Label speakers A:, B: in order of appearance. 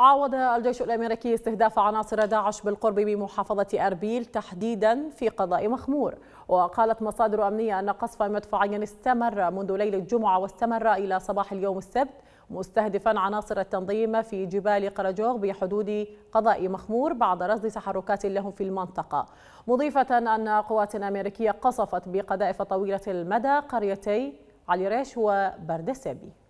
A: عاود الجيش الأمريكي استهداف عناصر داعش بالقرب من محافظه أربيل تحديدا في قضاء مخمور وقالت مصادر أمنية أن قصفا مدفعيا استمر منذ ليلة الجمعة واستمر إلى صباح اليوم السبت مستهدفا عناصر التنظيم في جبال قرجوغ بحدود قضاء مخمور بعد رصد تحركات لهم في المنطقة مضيفة أن قوات أمريكية قصفت بقذائف طويلة المدى قريتي علي ريش وبردسبي